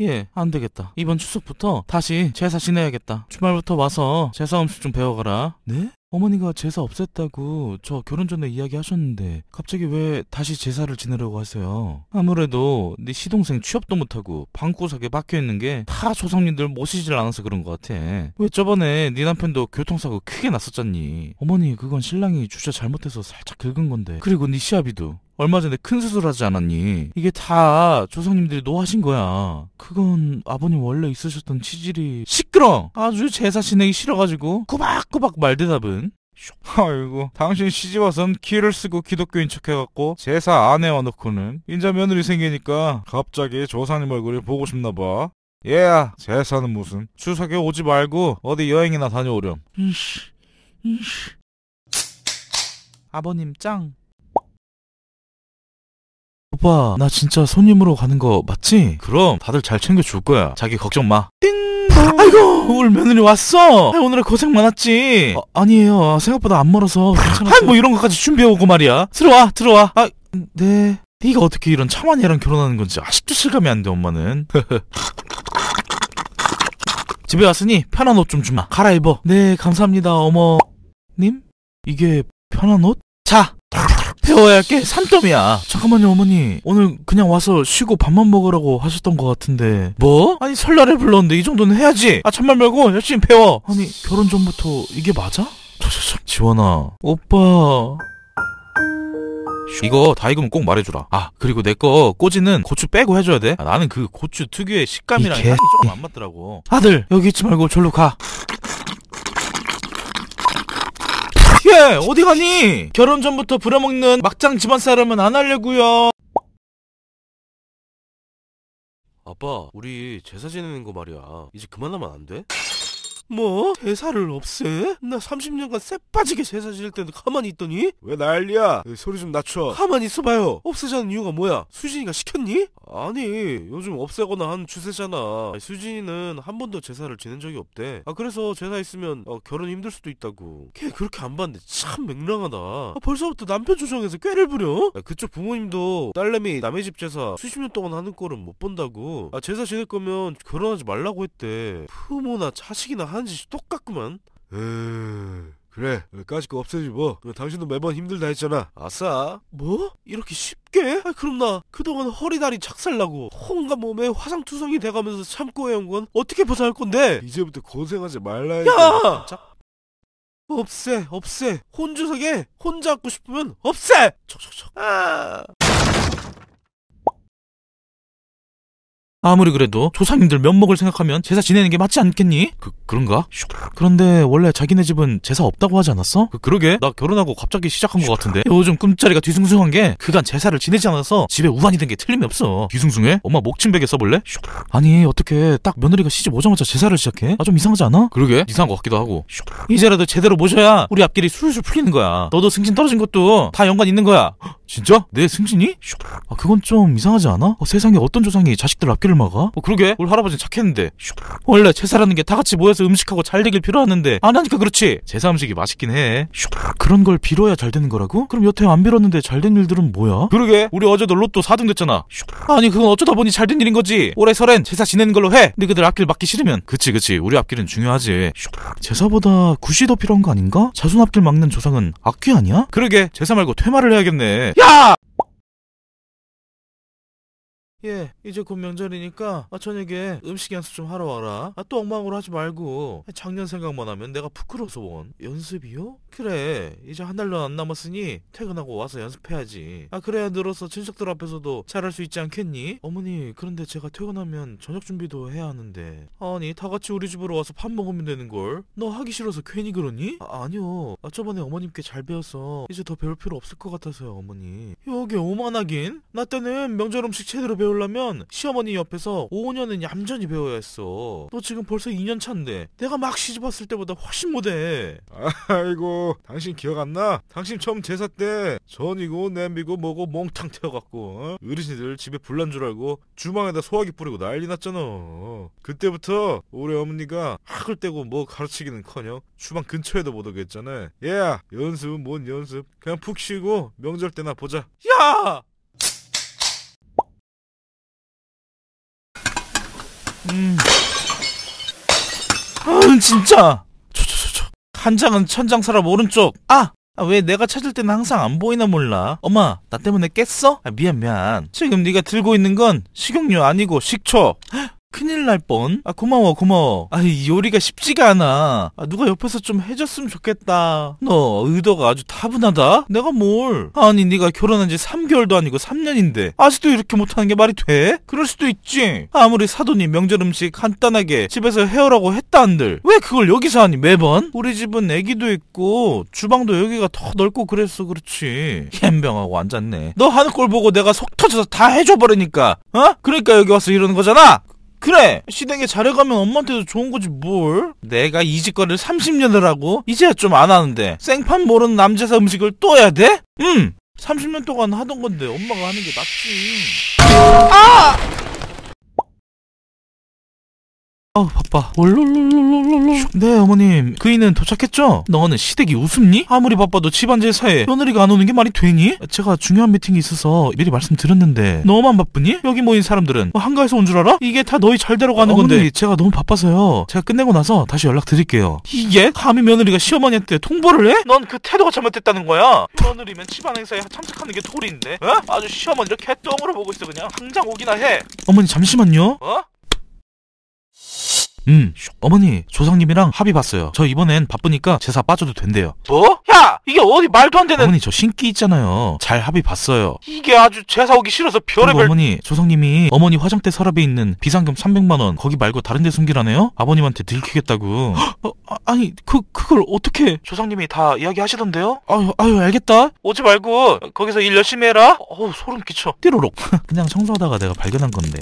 예, 안 되겠다. 이번 추석부터 다시 제사 지내야겠다. 주말부터 와서 제사 음식 좀 배워가라. 네? 어머니가 제사 없앴다고 저 결혼 전에 이야기하셨는데 갑자기 왜 다시 제사를 지내려고 하세요? 아무래도 네 시동생 취업도 못하고 방구석에 박혀있는 게 다 조상님들 모시질 않아서 그런 것 같아. 왜 저번에 네 남편도 교통사고 크게 났었잖니? 어머니 그건 신랑이 주차 잘못해서 살짝 긁은 건데 그리고 네 시아비도 얼마 전에 큰 수술하지 않았니? 이게 다 조상님들이 노하신 거야. 그건 아버님 원래 있으셨던 치질이 시끄러. 아주 제사 지내기 싫어가지고 꼬박꼬박 말대답은. 아이고 당신 시집와선 키를 쓰고 기독교인 척해갖고 제사 안 해와놓고는 인자 며느리 생기니까 갑자기 조상님 얼굴이 보고 싶나봐 얘야 제사는 무슨 추석에 오지 말고 어디 여행이나 다녀오렴 이씨 이씨 아버님 짱 오빠 나 진짜 손님으로 가는 거 맞지? 그럼 다들 잘 챙겨줄 거야 자기 걱정 마 띵! 아이고 오늘 며느리 왔어 아, 오늘 고생 많았지 어, 아, 니에요 생각보다 안 멀어서 괜찮았어 아, 뭐 이런 것까지 준비해오고 말이야 들어와 들어와 아네 네가 어떻게 이런 창만이랑 결혼하는 건지 아직도 실감이 안돼 엄마는 집에 왔으니 편한 옷 좀 주마 갈아입어 네 감사합니다 어머 님? 이게 편한 옷? 자 배워야 할게 산더미야. 잠깐만요, 어머니. 오늘 그냥 와서 쉬고 밥만 먹으라고 하셨던 것 같은데. 뭐? 아니, 설날에 불렀는데 이 정도는 해야지. 아, 참말 말고 열심히 배워. 아니, 결혼 전부터 이게 맞아? 저, 저, 저, 지원아. 오빠. 이거 다 익으면 꼭 말해주라. 아 그리고 내 거 꼬지는 고추 빼고 해줘야 돼. 아, 나는 그 고추 특유의 식감이랑 이 향이 조금 안 맞더라고. 아들 여기 있지 말고 절로 가. 어떡해! 예, 어디 가니! 결혼 전부터 부려먹는 막장 집안 사람은 안 하려고요. 아빠, 우리 제사 지내는 거 말이야. 이제 그만하면 안 돼? 뭐? 제사를 없애? 나 30년간 쎄 빠지게 제사 지낼 때는 가만히 있더니? 왜 난리야? 소리 좀 낮춰. 가만히 있어봐요. 없애자는 이유가 뭐야? 수진이가 시켰니? 아니, 요즘 없애거나 한 추세잖아. 수진이는 한 번도 제사를 지낸 적이 없대. 아, 그래서 제사 있으면 어, 결혼 힘들 수도 있다고. 걔 그렇게 안 봤는데 참 맹랑하다. 아, 벌써부터 남편 조정해서 꾀를 부려? 야, 아, 그쪽 부모님도 딸내미 남의 집 제사 수십 년 동안 하는 꼴를못 본다고. 아, 제사 지낼 거면 결혼하지 말라고 했대. 부모나 자식이나 하 하는 짓이 똑같구만. 에이, 그래 까짓 거 없애지 뭐 그 당신도 매번 힘들다 했잖아 아싸 뭐? 이렇게 쉽게? 아, 그럼 나 그동안 허리다리 착살나고 혼과 몸에 화상투성이 돼가면서 참고 해온 건 어떻게 보상할 건데 이제부터 고생하지 말라 야! 자, 없애 없애 혼주석에 혼자 앉고 싶으면 없애 척척척 아 아무리 그래도 조상님들 면목을 생각하면 제사 지내는 게 맞지 않겠니? 그, 그런가? 그런데 원래 자기네 집은 제사 없다고 하지 않았어? 그, 그러게 나 결혼하고 갑자기 시작한 것 같은데 요즘 꿈자리가 뒤숭숭한 게 그간 제사를 지내지 않아서 집에 우환이 된 게 틀림이 없어 뒤숭숭해? 엄마 목침백에 써볼래? 아니 어떻게 딱 며느리가 시집 오자마자 제사를 시작해? 아 좀 이상하지 않아? 그러게 이상한 것 같기도 하고 이제라도 제대로 모셔야 우리 앞길이 술술 풀리는 거야 너도 승진 떨어진 것도 다 연관 있는 거야 진짜? 내 승진이? 아 그건 좀 이상하지 않아? 아, 세상에 어떤 조상이 자식들 앞길 어게를 막아? 어, 그러게 우리 할아버지는 착했는데 원래 제사라는 게 다 같이 모여서 음식하고 잘 되길 필요하는데 안 하니까 그렇지 제사 음식이 맛있긴 해 그런 걸 빌어야 잘 되는 거라고? 그럼 여태 안 빌었는데 잘 된 일들은 뭐야? 그러게 우리 어제도 로또 4등 됐잖아 아니 그건 어쩌다 보니 잘 된 일인 거지 올해 설엔 제사 지내는 걸로 해 너희들 앞길 막기 싫으면 그치 그치 우리 앞길은 중요하지 제사보다 굿이 더 필요한 거 아닌가? 자손 앞길 막는 조상은 악귀 아니야? 그러게 제사 말고 퇴마를 해야겠네 야! 예, 이제 곧 명절이니까 아, 저녁에 음식 연습 좀 하러 와라. 아, 또 엉망으로 하지 말고 작년 생각만 하면 내가 부끄러워서 원. 연습이요? 그래, 이제 한 달도 안 남았으니 퇴근하고 와서 연습해야지. 아 그래야 늘어서 친척들 앞에서도 잘할 수 있지 않겠니? 어머니, 그런데 제가 퇴근하면 저녁 준비도 해야 하는데. 아니, 다 같이 우리 집으로 와서 밥 먹으면 되는 걸. 너 하기 싫어서 괜히 그러니? 아, 아니요. 아, 저번에 어머님께 잘 배워서 이제 더 배울 필요 없을 것 같아서요, 어머니. 여기 오만하긴. 나 때는 명절 음식 제대로 배워. 배우려면 시어머니 옆에서 5년은 얌전히 배워야 했어. 너 지금 벌써 2년 차인데 내가 막 시집 왔을 때보다 훨씬 못해. 아이고 당신 기억 안 나? 당신 처음 제사 때 전이고 냄비고 뭐고 몽탕 태워갖고 어? 어르신들 집에 불난 줄 알고 주방에다 소화기 뿌리고 난리 났잖아. 그때부터 우리 어머니가 학을 떼고 뭐 가르치기는커녕 주방 근처에도 못오겠잖아 얘야 연습은 뭔 연습? 그냥 푹 쉬고 명절 때나 보자. 야! 음. 아, 진짜. 저, 저, 저, 한 장은 천장 사람 오른쪽. 아! 아, 왜 내가 찾을 때는 항상 안 보이나 몰라. 엄마, 나 때문에 깼어? 아, 미안, 미안. 지금 네가 들고 있는 건 식용유 아니고 식초. 헉, 큰일 날 뻔. 아 고마워 고마워. 아 요리가 쉽지가 않아. 아 누가 옆에서 좀 해줬으면 좋겠다. 너 의도가 아주 타분하다. 내가 뭘? 아니 네가 결혼한 지 3개월도 아니고 3년인데 아직도 이렇게 못하는 게 말이 돼? 그럴 수도 있지. 아무리 사돈이 명절 음식 간단하게 집에서 해오라고 했다 한들 왜 그걸 여기서 하니 매번? 우리 집은 애기도 있고 주방도 여기가 더 넓고 그랬어 그렇지. 햄병하고 앉았네. 너 하는 꼴 보고 내가 속 터져서 다 해줘버리니까 어? 그러니까 여기 와서 이러는 거잖아. 그래 시댁에 잘해가면 엄마한테도 좋은 거지 뭘 내가 이직거리를 30년을 하고 이제야 좀 안 하는데 생판 모르는 남자사 음식을 또 해야 돼? 응 30년 동안 하던 건데 엄마가 하는 게 낫지 아! 아 바빠 올롤롤롤롤롤 네 어머님 그이는 도착했죠? 너는 시댁이 웃음니? 아무리 바빠도 집안 제사에 며느리가 안 오는 게 말이 되니? 제가 중요한 미팅이 있어서 미리 말씀드렸는데 너만 바쁘니? 여기 모인 사람들은 한가해서 온 줄 알아? 이게 다 너희 잘대로 가는 건데 어머니 제가 너무 바빠서요 제가 끝내고 나서 다시 연락드릴게요 이게? 감히 며느리가 시어머니한테 통보를 해? 넌 그 태도가 잘못됐다는 거야 며느리면 집안 행사에 참석하는 게 도리인데 어? 아주 시어머니를 개똥으로 보고 있어 그냥 당장 오기나 해 어머니 잠시만요 어? 음, 어머니, 조상님이랑 합의 봤어요. 저 이번엔 바쁘니까 제사 빠져도 된대요. 뭐? 야! 이게 어디 말도 안 되는... 어머니, 저 신기 있잖아요. 잘 합의 봤어요. 이게 아주 제사 오기 싫어서 별의별... 어머니, 조상님이 어머니 화장대 서랍에 있는 비상금 300만원 거기 말고 다른 데 숨기라네요? 아버님한테 들키겠다고. 어, 아, 아니, 그, 그걸 어떻게... 조상님이 다 이야기하시던데요? 아유, 아유, 알겠다. 오지 말고 거기서 일 열심히 해라. 어우, 소름 끼쳐. 띠로록. 그냥 청소하다가 내가 발견한 건데.